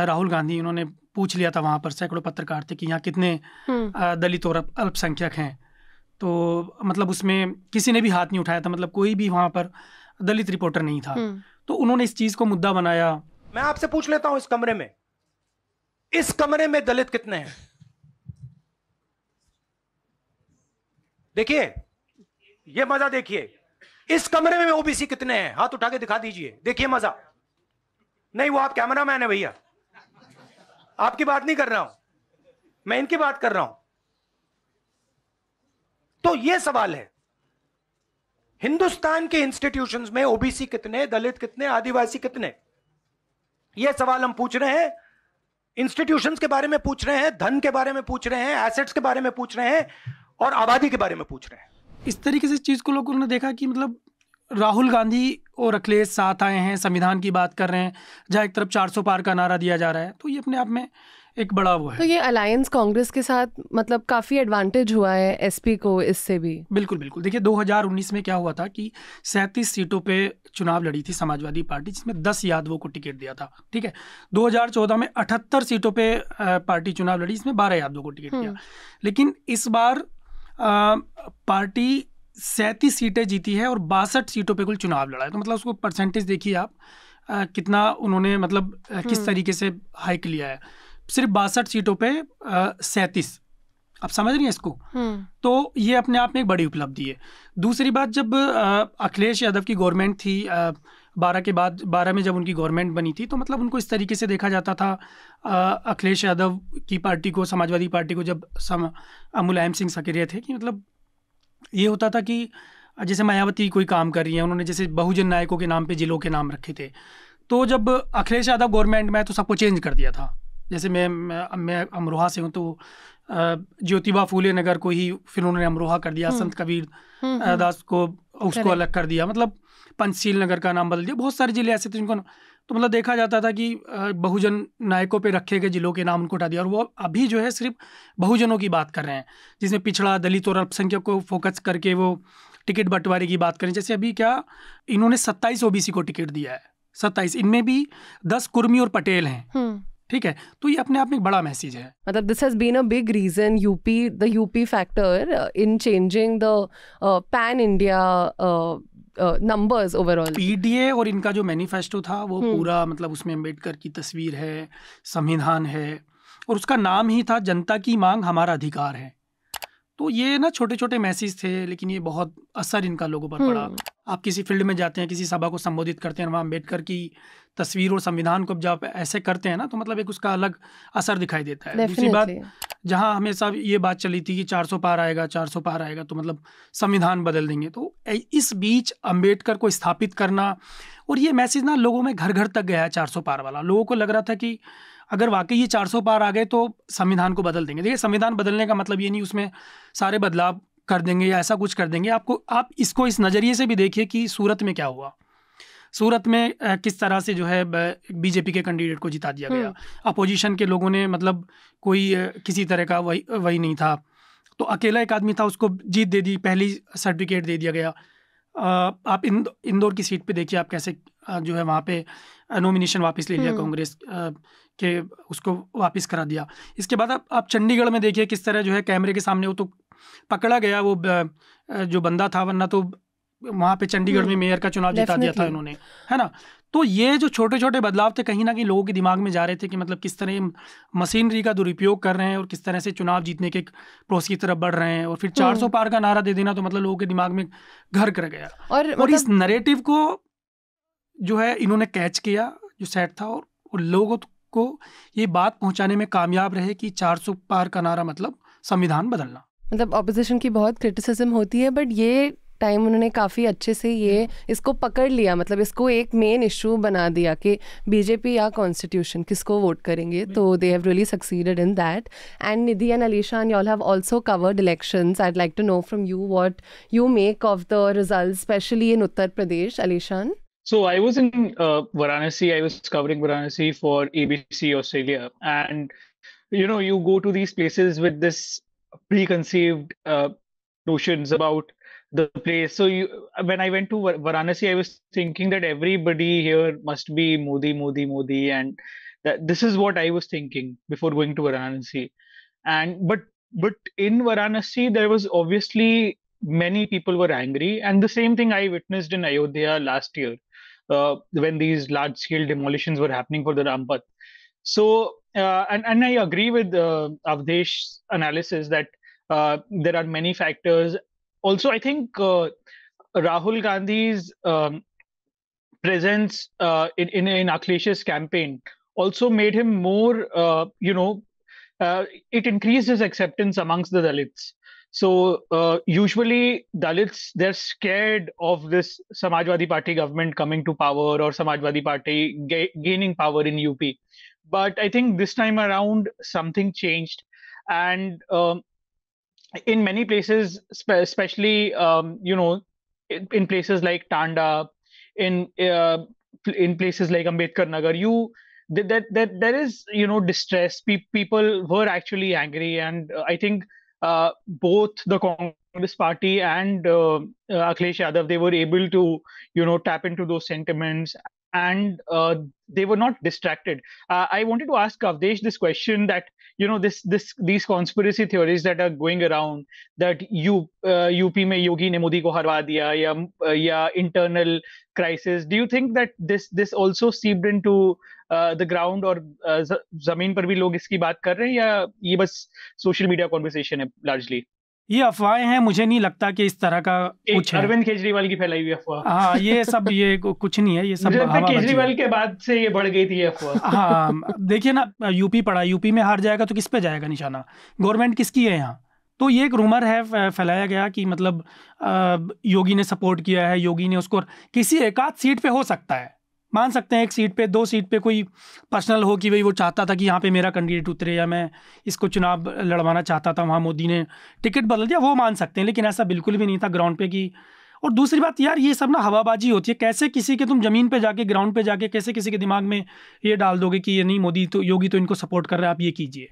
D: राहुल गांधी उन्होंने पूछ लिया था वहाँ पर सैकड़ों पत्रकार थे कि यहाँ कितने हम्म। दलित और अल्पसंख्यक हैं तो मतलब उसमें किसी ने भी हाथ नहीं उठाया था मतलब कोई भी वहाँ पर दलित रिपोर्टर नहीं था हम्म। तो उन्होंने इस चीज को मुद्दा बनाया मैं आपसे पूछ लेता हूं इस कमरे में इस कमरे में दलित कितने हैं देखिए ये मजा देखिए इस कमरे में ओबीसी कितने हैं हाथ उठा के दिखा दीजिए देखिए मजा नहीं वो आप कैमरा मैन है भैया आपकी बात नहीं कर रहा हूं मैं इनकी बात कर रहा हूं तो ये सवाल है हिंदुस्तान के इंस्टीट्यूशंस में ओबीसी कितने दलित कितने आदिवासी कितने ये सवाल हम पूछ रहे हैं इंस्टीट्यूशंस के बारे में पूछ रहे हैं धन के बारे में पूछ रहे हैं एसेट्स के बारे में पूछ रहे हैं और आबादी के बारे में पूछ रहे हैं इस तरीके से चीज को लोगों ने देखा कि मतलब राहुल गांधी और अखिलेश साथ आए हैं संविधान की बात कर रहे हैं जहाँ एक तरफ 400 पार का नारा दिया जा रहा है तो ये अपने आप में एक बड़ा वो है तो
A: ये अलायंस कांग्रेस के साथ मतलब काफ़ी एडवांटेज हुआ है एसपी
D: को इससे भी बिल्कुल बिल्कुल देखिए 2019 में क्या हुआ था कि 37 सीटों पे चुनाव लड़ी थी समाजवादी पार्टी जिसमें 10 यादवों को टिकट दिया था ठीक है 2014 में 78 सीटों पे पार्टी चुनाव लड़ी इसमें 12 यादवों को टिकट हम्म। दिया लेकिन इस बार आ, पार्टी सैंतीस सीटें जीती है और बासठ सीटों पे कुल चुनाव लड़ा है तो मतलब उसको परसेंटेज देखिए आप आ, कितना उन्होंने मतलब आ, किस हम्म। तरीके से हाइक लिया है सिर्फ बासठ सीटों पे सैंतीस आप समझ रही हैं इसको हम्म। तो ये अपने आप में एक बड़ी उपलब्धि है दूसरी बात जब अखिलेश यादव की गवर्नमेंट थी बारह के बाद बारह में जब उनकी गवर्नमेंट बनी थी तो मतलब उनको इस तरीके से देखा जाता था अखिलेश यादव की पार्टी को समाजवादी पार्टी को जब सम मुलायम सिंह सक्रिय थे कि मतलब ये होता था कि जैसे मायावती कोई काम कर रही है उन्होंने जैसे बहुजन नायकों के नाम पे जिलों के नाम रखे थे तो जब अखिलेश यादव गवर्नमेंट में तो सबको चेंज कर दिया था जैसे मैं मैं अमरोहा से हूँ तो ज्योतिबा फूले नगर को ही फिर उन्होंने अमरोहा कर दिया हम्म। संत कबीर हम्म, हम्म। दास को उसको अलग कर दिया मतलब पंचशील नगर का नाम बदल दिया बहुत सारे जिले ऐसे थे जिनको तो मतलब देखा जाता था कि बहुजन नायकों पे रखे गए जिलों के नाम उनको हटा दिया और वो अभी जो है सिर्फ बहुजनों की बात कर रहे हैं जिसमें पिछड़ा दलित और अल्पसंख्यक को फोकस करके वो टिकट बंटवारे की बात करें जैसे अभी क्या इन्होंने सत्ताईस ओबीसी को टिकट दिया है सत्ताईस इनमें भी दस कुर्मी और पटेल हैं हम्म। ठीक है तो ये अपने आप में एक बड़ा मैसेज है
A: मतलब this has been a big reason UP the UP factor in changing the pan India numbers overall
D: PDA और इनका जो मैनिफेस्टो था वो हम्म। पूरा मतलब उसमें अम्बेडकर की तस्वीर है संविधान है और उसका नाम ही था जनता की मांग हमारा अधिकार है तो ये ना छोटे छोटे मैसेज थे लेकिन ये बहुत असर इनका लोगों पर पड़ा हम्म। आप किसी फील्ड में जाते हैं किसी सभा को संबोधित करते हैं वहाँ अम्बेडकर की तस्वीर और संविधान को जब ऐसे करते हैं ना तो मतलब एक उसका अलग असर दिखाई देता है दूसरी बात जहाँ हमेशा ये बात चली थी कि 400 पार आएगा 400 पार आएगा तो मतलब संविधान बदल देंगे तो इस बीच अंबेडकर को स्थापित करना और ये मैसेज ना लोगों में घर घर तक गया है 400 पार वाला लोगों को लग रहा था कि अगर वाकई ये 400 पार आ गए तो संविधान को बदल देंगे देखिए संविधान बदलने का मतलब ये नहीं उसमें सारे बदलाव कर देंगे या ऐसा कुछ कर देंगे आपको आप इसको इस नज़रिए से भी देखिए कि सूरत में क्या हुआ सूरत में किस तरह से जो है बीजेपी के कैंडिडेट को जिता दिया गया अपोजिशन हम्म। के लोगों ने मतलब कोई किसी तरह का वही वही नहीं था तो अकेला एक आदमी था उसको जीत दे दी पहली सर्टिफिकेट दे दिया गया आप इंदौर इंदौर की सीट पे देखिए आप कैसे जो है वहाँ पे नॉमिनेशन वापस ले लिया हम्म। कांग्रेस के उसको वापस करा दिया इसके बाद आप आप चंडीगढ़ में देखिए किस तरह जो है कैमरे के सामने वो तो पकड़ा गया वो जो बंदा था वरना तो वहां पे चंडीगढ़ में हम्म, मेयर का चुनाव जिता दिया था उन्होंने है ना तो ये जो छोटे छोटे बदलाव थे कहीं ना कहीं लोगों के दिमाग में जा रहे थे कि मतलब किस तरह मशीनरी का दुरुपयोग कर रहे हैं और किस तरह से चुनाव जीतने के प्रोस की तरफ बढ़ रहे हैं और फिर 400 हम्म। पार का नारा दे देना तो मतलब लोगों के दिमाग में घर कर गया और, और मतलब... इस नरेटिव को जो है इन्होंने कैच किया जो सेट था और लोगों को ये बात पहुँचाने में कामयाब रहे कि चार पार का नारा मतलब संविधान बदलना
A: मतलब अपोजिशन की बहुत क्रिटिसिज्म होती है बट ये टाइम उन्होंने काफ़ी अच्छे से ये हम्म। इसको पकड़ लिया मतलब इसको एक मेन इशू बना दिया कि बीजेपी या कॉन्स्टिट्यूशन किसको वोट करेंगे तो they have really succeeded in that and Nidhi and Alisha and you all have also covered election I like to know from you what you make of the result specially in Uttar Pradesh Alishan
C: So I was in uh, Varanasi. I was covering Varanasi for ABC Australia, and you know, you go to these places with this preconceived uh, notions about the place. So you, when I went to Varanasi, I was thinking that everybody here must be Modi, Modi, Modi, and that this is what I was thinking before going to Varanasi. And but but in Varanasi, there was obviously many people were angry, and the same thing I witnessed in Ayodhya last year uh, when these large-scale demolitions were happening for the Rampath. So uh, and and I agree with uh, Avdesh's analysis that uh, there are many factors also, I think uh, Rahul Gandhi's um, presence uh, in, in in campaign also made him more, uh, you know, uh, it increased his acceptance amongst the Dalits. So uh, usually Dalits they're scared of this Samajwadi Party government coming to power or Samajwadi Party gaining power in UP, but I think this time around something changed, and um, in many places, especially um, you know, in, places like Tanda, in uh, in places like Ambedkar Nagar, you that that there is you know distress. Pe- people were actually angry, and uh, I think uh, both the Congress Party and uh, uh, Akhilesh Yadav they were able to you know tap into those sentiments and uh, they were not distracted. Uh, I wanted to ask Avdesh this question that you know this this these conspiracy theories that are going around that you uh, UP mein Yogi ne Modi ko harwa diya ya uh, ya internal crisis. Do you think that this this also seeped into uh, the ground or uh, zameen par bhi log iski baat kar rahe hain ya ye bas social media conversation hai largely uh, ये अफवाहें हैं मुझे
D: नहीं लगता कि इस तरह का कुछ अरविंद केजरीवाल की फैलाई हुई अफवाह हाँ ये सब ये कुछ नहीं है ये सब केजरीवाल के बाद से ये बढ़ गई थी अफवाह हाँ देखिए ना यूपी पड़ा यूपी में हार जाएगा तो किस पे जाएगा निशाना गवर्नमेंट किसकी है यहाँ तो ये एक रूमर है फैलाया गया कि मतलब योगी ने सपोर्ट किया है योगी ने उसको किसी एकाध सीट पे हो सकता है मान सकते हैं एक सीट पे दो सीट पे कोई पर्सनल हो कि भाई वो चाहता था कि यहाँ पे मेरा कैंडिडेट उतरे या मैं इसको चुनाव लड़वाना चाहता था वहाँ मोदी ने टिकट बदल दिया वो मान सकते हैं लेकिन ऐसा बिल्कुल भी नहीं था ग्राउंड पे कि और दूसरी बात यार ये सब ना हवाबाजी होती है कैसे किसी के तुम ज़मीन पे जाके ग्राउंड पे जाके कैसे किसी के दिमाग में ये डाल दोगे कि ये नहीं मोदी तो योगी तो इनको सपोर्ट कर रहे हैं आप ये कीजिए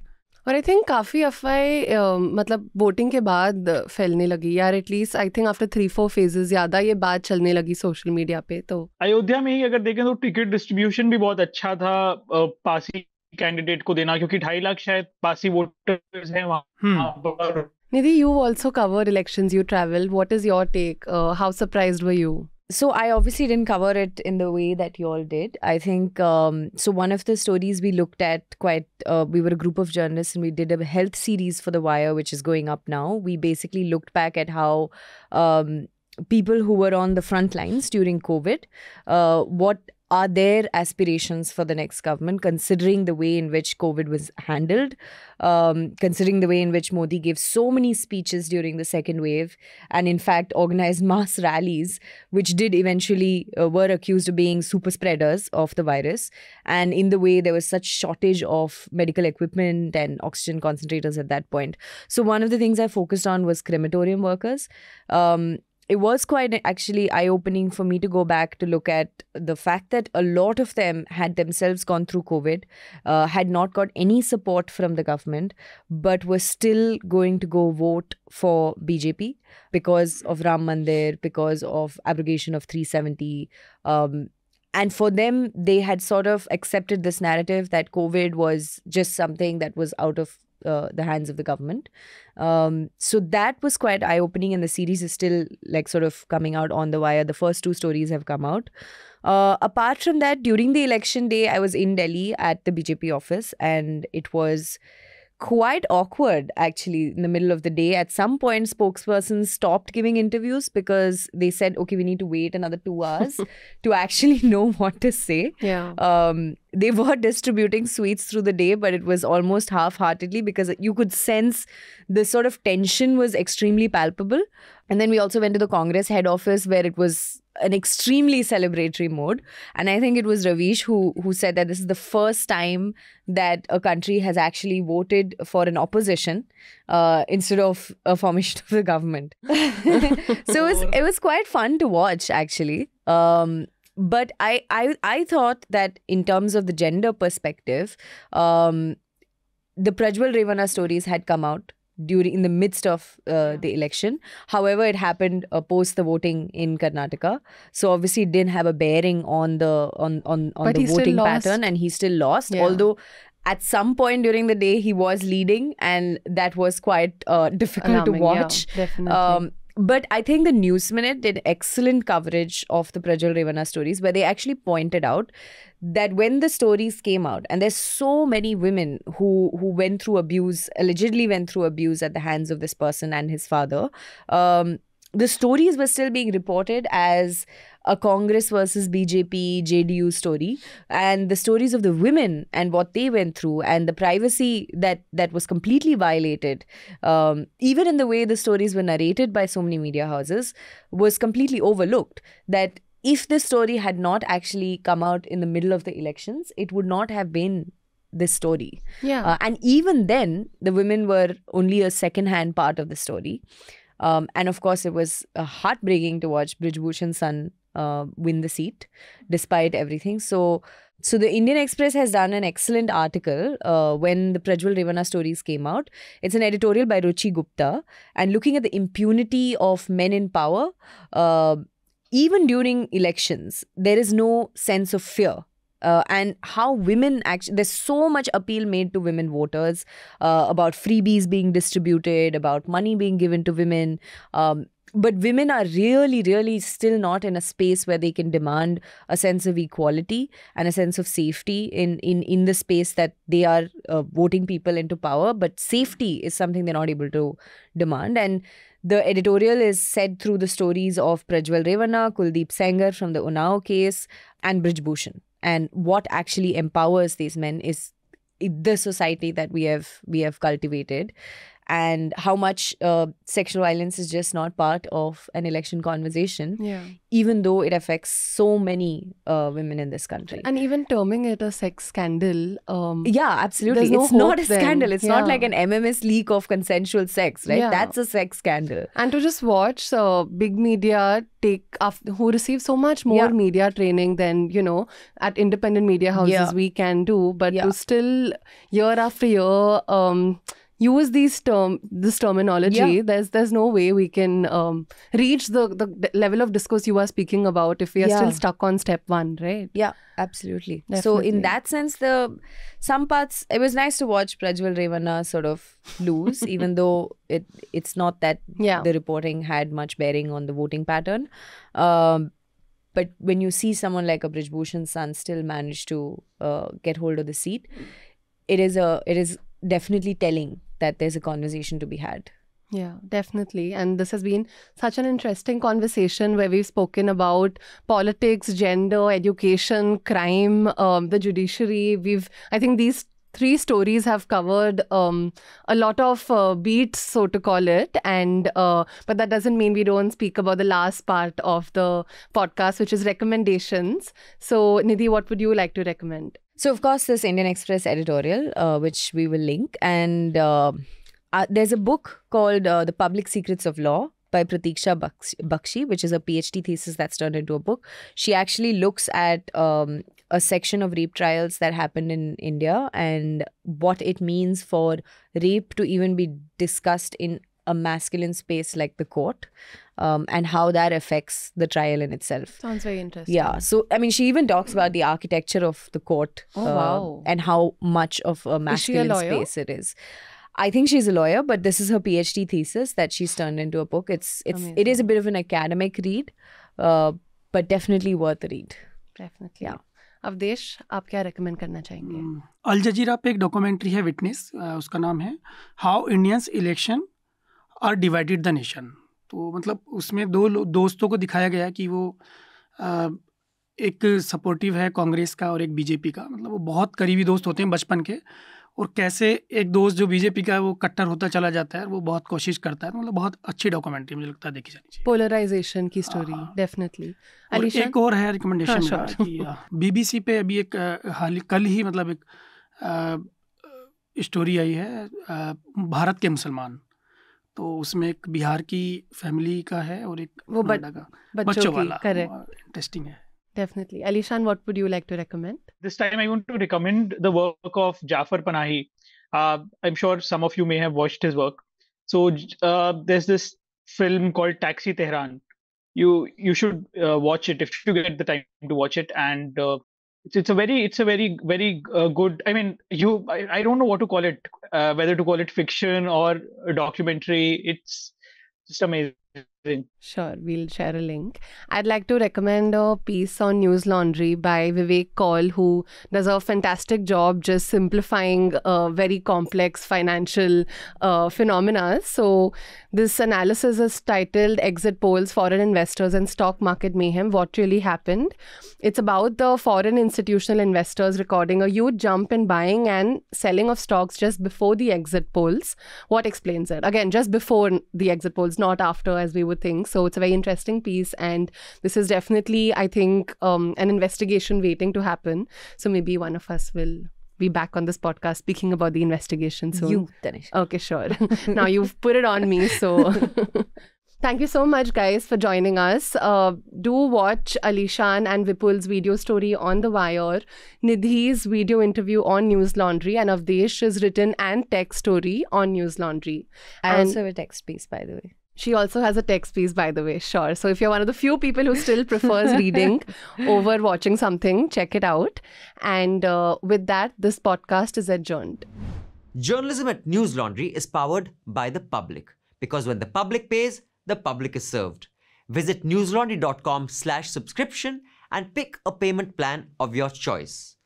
A: और आई थिंक काफ़ी अफवाहें मतलब वोटिंग के बाद फैलने लगी यार at least I think after three four phases ज़्यादा ये बात चलने लगी सोशल मीडिया पे तो
C: अयोध्या में ही अगर देखें तो टिकट डिस्ट्रीब्यूशन भी बहुत अच्छा था पासी कैंडिडेट को देना क्योंकि ढाई लाख शायद पासी वोटर्स हैं वहाँ हम्म। पर
A: Nidhi you also cover elections
B: you travel what is your take how surprised were you so I obviously didn't cover it in the way that you all did. I think um, so. One of the stories we looked at quite. Uh, we were a group of journalists and we did a health series for The Wire, which is going up now. We basically looked back at how um, people who were on the front lines during COVID, uh, what are there aspirations for the next government, considering the way in which COVID was handled, um, considering the way in which Modi gave so many speeches during the second wave, and in fact organized mass rallies, which did eventually uh, were accused of being super spreaders of the virus, and in the way there was such shortage of medical equipment and oxygen concentrators at that point. So one of the things I focused on was crematorium workers. Um, it was quite actually eye opening for me to go back to look at the fact that a lot of them had themselves gone through COVID, uh, had not got any support from the government, but were still going to go vote for BJP because of Ram Mandir, because of abrogation of 370. Um, and for them, they had sort of accepted this narrative that COVID was just something that was out of uh, the hands of the government. Um, so that was quite eye opening, and the series is still like sort of coming out on the wire. The first two stories have come out. Uh, apart from that, during the election day, I was in Delhi at the BJP office, and it was quite awkward actually in the middle of the day. At some point, spokespersons stopped giving interviews because they said, okay, we need to wait another two hours to actually know what to say. Yeah. Um, they were distributing sweets through the day, but it was almost half heartedly because you could sense the sort of tension was extremely palpable. And then we also went to the Congress head office where it was an extremely celebratory mode. And I think it was Ravish who who said that this is the first time that a country has actually voted for an opposition uh, instead of a formation of the government. so it was it was quite fun to watch actually. Um, but I, I I thought that in terms of the gender perspective, um, the Prajwal Ravana stories had come out during in the midst of uh, the election. However, it happened uh, post the voting in Karnataka, so obviously it didn't have a bearing on the on on, on the voting pattern, and he still lost. Yeah. Although at some point during the day he was leading, and that was quite uh, difficult Alarming, to watch. Yeah, definitely. Um, but I think the News Minute did excellent coverage of the Prajal Ravana stories, where they actually pointed out that when the stories came out, and there's so many women who who went through abuse, allegedly went through abuse at the hands of this person and his father. Um, the stories were still being reported as a Congress versus BJP, JDU story, and the stories of the women and what they went through, and the privacy that that was completely violated, um, even in the way the stories were narrated by so many media houses, was completely overlooked. That if this story had not actually come out in the middle of the elections, it would not have been this story. Yeah. Uh, and even then, the women were only a second-hand part of the story. Um, and of course, it was uh, heartbreaking to watch Bridge Bhushan's son uh, win the seat despite everything. So, so the Indian Express has done an excellent article uh, when the Prajwal Revana stories came out. It's an editorial by Ruchi Gupta and looking at the impunity of men in power. Uh, even during elections, there is no sense of fear uh, and how women actually there's so much appeal made to women voters uh, about freebies being distributed about money being given to women um, but women are really, really still not in a space where they can demand a sense of equality and a sense of safety in in in the space that they are uh, voting people into power. But safety is something they're not able to demand, and the editorial is said through the stories of Prajwal Revana, Kuldeep Sanger from the Unnao case, and Bridgebhushan. And what actually empowers these men is the society that we have we have cultivated and how much uh, sexual violence is just not part of an election conversation, yeah. even though it affects so many uh, women in this country. And
A: even terming it a sex scandal. Um, yeah, absolutely. No it's not a then. scandal. It's yeah. not like an
B: MMS leak of consensual sex, right? Yeah. That's a sex scandal. And to just
A: watch uh, big media take, after, who receive so much more media training than, you know, at independent media houses we can do, but to still year after year, um, use these term this terminology yeah. there's there's no way we can um, reach the the level of discourse you are speaking about if we are yeah. still stuck on step 1
B: right yeah absolutely Definitely. so in that sense the some parts it was nice to watch Prajwal Revana sort of lose even though it it's not that yeah. the reporting had much bearing on the voting pattern um, but when you see someone like a Brijbhushan son still manage to uh, get hold of the seat it is a it is definitely telling that there's a conversation to be had. Yeah,
A: definitely. And this has been such an interesting conversation where we've spoken about politics, gender, education, crime, um, the judiciary. We've, I think, these three stories have covered um, a lot of uh, beats, so to call it. And uh, but that doesn't mean we don't speak about the last part of the podcast, which is recommendations.
B: So, Nidhi, what would you like to recommend? So, of course, this Indian Express editorial, uh, which we will link, and uh, uh, there's a book called uh, The Public Secrets of Law by Pratiksha Bakshi, which is a PhD thesis that's turned into a book. She actually looks at um, a section of rape trials that happened in India and what it means for rape to even be discussed in a masculine space like the court um, and how that affects the trial in itself.
A: Sounds very interesting.
B: Yeah. So, I mean, she even talks about the architecture of the court oh, uh, wow. and how much of a masculine a space it is. I think she's a lawyer, but this is her PhD thesis that she's turned into a book. It's it's Amazing. it is a bit of an academic read, uh, but definitely worth a read. Definitely. Yeah. Avdhesh आप क्या recommend करना चाहेंगे अल
D: hmm. जजीरा पे एक documentary है witness uh, उसका नाम है हाउ इंडियंस इलेक्शन और डिवाइडेड द नेशन तो मतलब उसमें दो दोस्तों को दिखाया गया कि वो आ, एक सपोर्टिव है कांग्रेस का और एक बीजेपी का मतलब वो बहुत करीबी दोस्त होते हैं बचपन के और कैसे एक दोस्त जो बीजेपी का है वो कट्टर होता चला जाता है वो बहुत कोशिश करता है तो मतलब बहुत अच्छी डॉक्यूमेंट्री मुझे लगता है देखी जानी चाहिए
A: पोलराइजेशन की स्टोरी हाँ। डेफिनेटली एक और है
D: रिकमेंडेशन हाँ, मेरा बीबीसी हाँ, पे अभी एक हाल कल ही मतलब एक स्टोरी आई है भारत के मुसलमान तो उसमें एक बिहार की फैमिली का है और एक
A: वो बच, का बच्चों, बच्चों वाला
D: इंटरेस्टिंग है
A: Definitely. Alishan, what would you like to recommend?
C: This time I want to recommend the work of Jafar Panahi. Uh, I'm sure some of you may have watched his work. So uh, there's this film called Taxi Tehran. You you should uh, watch it if you get the time to watch it, and uh, it's, it's a very it's a very very uh, good i mean you I, I, don't know what to call it uh, whether to call it fiction or a documentary it's just amazing
A: Sure, we'll share a link. I'd like to recommend a piece on News Laundry by Vivek Kaul, who does a fantastic job just simplifying uh, very complex financial uh, phenomena. So, this analysis is titled Exit Polls, Foreign Investors and Stock Market Mayhem What Really Happened. It's about the foreign institutional investors recording a huge jump in buying and selling of stocks just before the exit polls. What explains it? Again, just before the exit polls, not after, as we would think. So so it's a very interesting piece. And this is definitely, I think, um, an investigation waiting to happen. So maybe one of us will be back on this podcast speaking about the investigation soon. You, Tanish. Okay, sure. now you've put it on me. So. Thank you so much, guys, for joining us. Uh, do watch Alishan and Vipul's video story on The Wire, Nidhi's video interview on News Laundry, and Avdesh's written and text story on News Laundry. And I also have a text piece, by the way. She also has a text piece, by the way, sure. So if you're one of the few people who still prefers reading over watching something, check it out. And uh, with that, this podcast is adjourned.
B: Journalism at News Laundry is powered by the public because when the public pays, the public is served. Visit newslaundry.com slash subscription and pick a payment plan of your choice.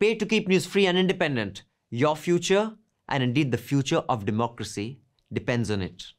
B: Pay to keep news free and independent. Your future, and indeed the future of democracy, depends on it.